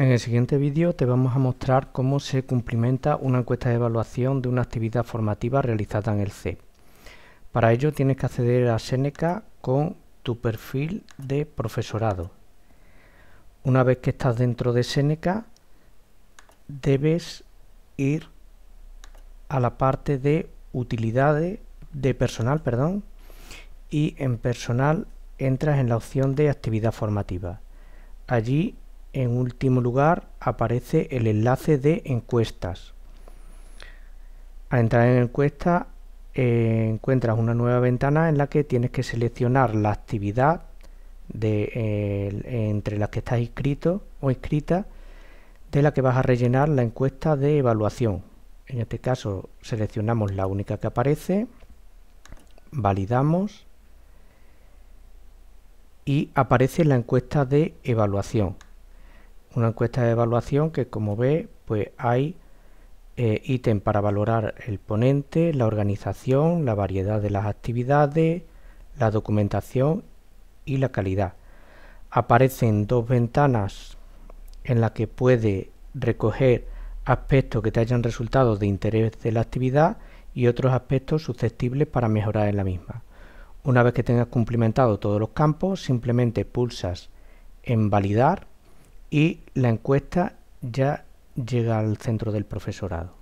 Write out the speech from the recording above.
En el siguiente vídeo te vamos a mostrar cómo se cumplimenta una encuesta de evaluación de una actividad formativa realizada en el C. E Para ello tienes que acceder a Seneca con tu perfil de profesorado. Una vez que estás dentro de Seneca, debes ir a la parte de utilidades de personal, perdón, y en personal entras en la opción de actividad formativa. Allí en último lugar aparece el enlace de encuestas. Al entrar en encuesta eh, encuentras una nueva ventana en la que tienes que seleccionar la actividad entre las que estás inscrito o inscrita de la que vas a rellenar la encuesta de evaluación. En este caso seleccionamos la única que aparece, validamos y aparece la encuesta de evaluación una encuesta de evaluación que como ve pues hay eh, ítem para valorar el ponente, la organización, la variedad de las actividades, la documentación y la calidad. Aparecen dos ventanas en las que puede recoger aspectos que te hayan resultado de interés de la actividad y otros aspectos susceptibles para mejorar en la misma. Una vez que tengas cumplimentado todos los campos, simplemente pulsas en validar y la encuesta ya llega al centro del profesorado.